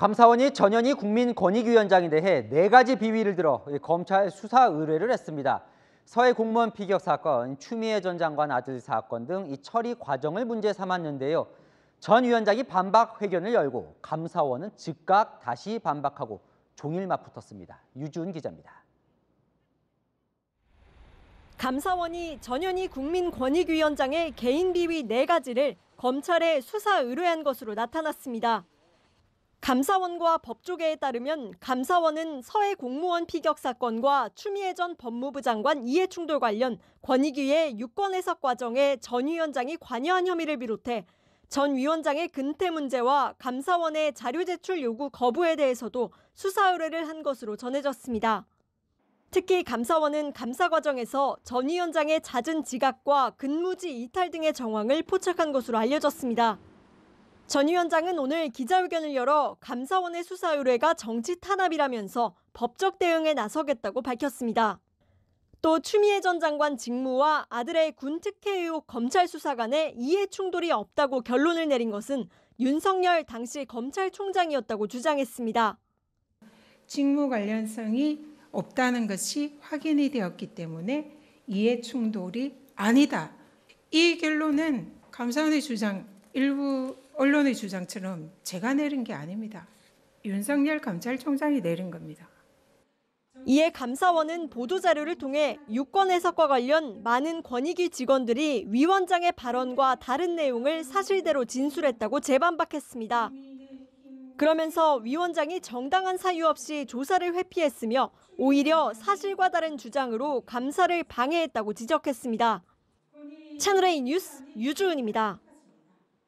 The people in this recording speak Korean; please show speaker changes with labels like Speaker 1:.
Speaker 1: 감사원이 전현희 국민권익위원장에 대해 네 가지 비위를 들어 검찰 수사 의뢰를 했습니다. 서해 공무원 피격 사건, 추미애 전 장관 아들 사건 등 이 처리 과정을 문제 삼았는데요. 전 위원장이 반박 회견을 열고 감사원은 즉각 다시 반박하고 종일 맞붙었습니다. 유준 기자입니다.
Speaker 2: 감사원이 전현희 국민권익위원장의 개인 비위 네가지를 검찰에 수사 의뢰한 것으로 나타났습니다. 감사원과 법조계에 따르면 감사원은 서해 공무원 피격 사건과 추미애 전 법무부 장관 이해충돌 관련 권익위의 유권 해석 과정에 전 위원장이 관여한 혐의를 비롯해 전 위원장의 근태 문제와 감사원의 자료 제출 요구 거부에 대해서도 수사 의뢰를 한 것으로 전해졌습니다. 특히 감사원은 감사 과정에서 전 위원장의 잦은 지각과 근무지 이탈 등의 정황을 포착한 것으로 알려졌습니다. 전 위원장은 오늘 기자회견을 열어 감사원의 수사 의뢰가 정치 탄압이라면서 법적 대응에 나서겠다고 밝혔습니다. 또 추미애 전 장관 직무와 아들의 군 특혜 의혹 검찰 수사 간에 이해 충돌이 없다고 결론을 내린 것은 윤석열 당시 검찰총장이었다고
Speaker 3: 주장했습니다. 직무 관련성이 없다는 것이 확인이 되었기 때문에 이해 충돌이 아니다. 이 결론은 감사원의 주장 일부 언론의 주장처럼 제가 내린 게 아닙니다. 윤석열 검찰총장이 내린 겁니다. 이에 감사원은
Speaker 2: 보도자료를 통해 유권 해석과 관련 많은 권익위 직원들이 위원장의 발언과 다른 내용을 사실대로 진술했다고 재반박했습니다. 그러면서 위원장이 정당한 사유 없이 조사를 회피했으며 오히려 사실과 다른 주장으로 감사를 방해했다고 지적했습니다. 채널A 뉴스 유주은입니다.